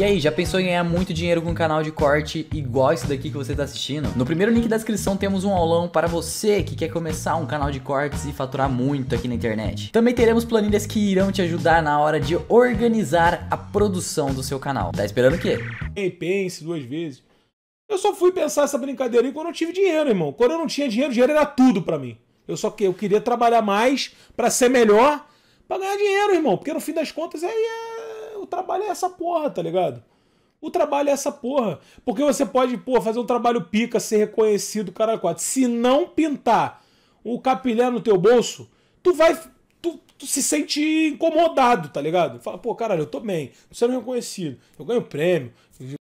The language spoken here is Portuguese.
E aí, já pensou em ganhar muito dinheiro com um canal de corte igual esse daqui que você está assistindo? No primeiro link da descrição temos um aulão para você que quer começar um canal de cortes e faturar muito aqui na internet. Também teremos planilhas que irão te ajudar na hora de organizar a produção do seu canal. Tá esperando o quê? E Pense duas vezes. Eu só fui pensar essa brincadeira aí quando eu tive dinheiro, irmão. Quando eu não tinha dinheiro, dinheiro era tudo para mim. Eu só que eu queria trabalhar mais para ser melhor, para ganhar dinheiro, irmão. Porque no fim das contas aí é o trabalho é essa porra, tá ligado? O trabalho é essa porra. Porque você pode, pô, fazer um trabalho pica, ser reconhecido, caralho, quatro. Se não pintar o capilé no teu bolso, tu vai. Tu, tu, se sente incomodado, tá ligado? Fala, pô, caralho, eu tô bem, tô sendo reconhecido, eu ganho prêmio,